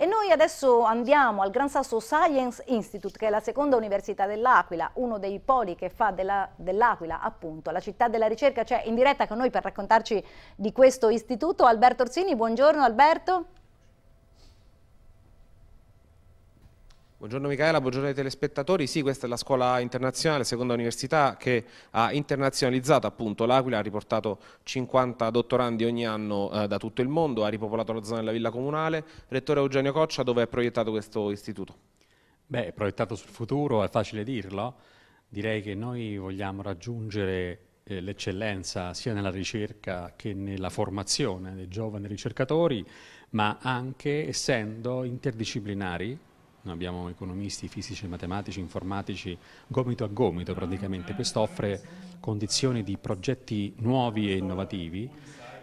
E noi adesso andiamo al Gran Sasso Science Institute, che è la seconda università dell'Aquila, uno dei poli che fa dell'Aquila dell appunto la città della ricerca, cioè in diretta con noi per raccontarci di questo istituto. Alberto Orsini, buongiorno Alberto. Buongiorno Michaela, buongiorno ai telespettatori. Sì, questa è la scuola internazionale, seconda università, che ha internazionalizzato appunto l'Aquila, ha riportato 50 dottorandi ogni anno eh, da tutto il mondo, ha ripopolato la zona della Villa Comunale. Rettore Eugenio Coccia, dove è proiettato questo istituto? Beh, è proiettato sul futuro, è facile dirlo. Direi che noi vogliamo raggiungere eh, l'eccellenza sia nella ricerca che nella formazione dei giovani ricercatori, ma anche essendo interdisciplinari abbiamo economisti, fisici, matematici, informatici, gomito a gomito praticamente. Questo offre condizioni di progetti nuovi e innovativi,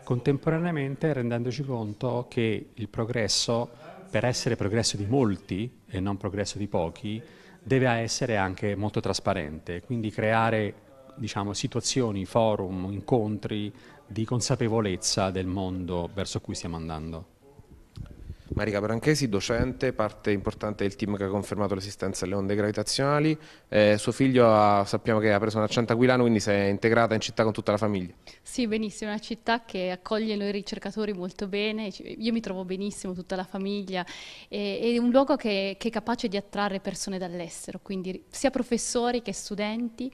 contemporaneamente rendendoci conto che il progresso, per essere progresso di molti e non progresso di pochi, deve essere anche molto trasparente, quindi creare diciamo, situazioni, forum, incontri di consapevolezza del mondo verso cui stiamo andando. Marica Branchesi, docente, parte importante del team che ha confermato l'esistenza delle onde gravitazionali. Eh, suo figlio ha, sappiamo che ha preso un accento aquilano, quindi si è integrata in città con tutta la famiglia. Sì, benissimo, è una città che accoglie noi ricercatori molto bene, io mi trovo benissimo, tutta la famiglia, e, è un luogo che, che, è capace di attrarre persone dall'estero, quindi sia professori che studenti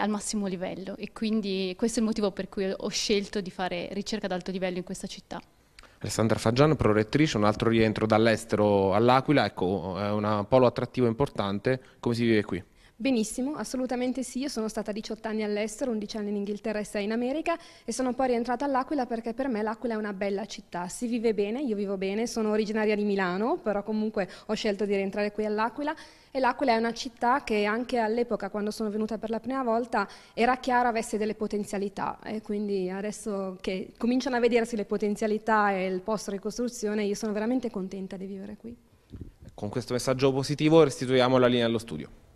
al massimo livello e quindi questo è il motivo per cui ho scelto di fare ricerca ad alto livello in questa città. Alessandra Faggiano, prorettrice, un altro rientro dall'estero all'Aquila, ecco, è eh, un polo attrattivo importante, come si vive qui? Benissimo, assolutamente sì, io sono stata 18 anni all'estero, 11 anni in Inghilterra e 6 in America e sono poi rientrata all'Aquila perché per me l'Aquila è una bella città, si vive bene, io vivo bene, sono originaria di Milano, però comunque ho scelto di rientrare qui all'Aquila e l'Aquila è una città che anche all'epoca quando sono venuta per la prima volta era chiaro avesse delle potenzialità e quindi adesso che cominciano a vedersi le potenzialità e il posto ricostruzione io sono veramente contenta di vivere qui. Con questo messaggio positivo restituiamo la linea allo studio.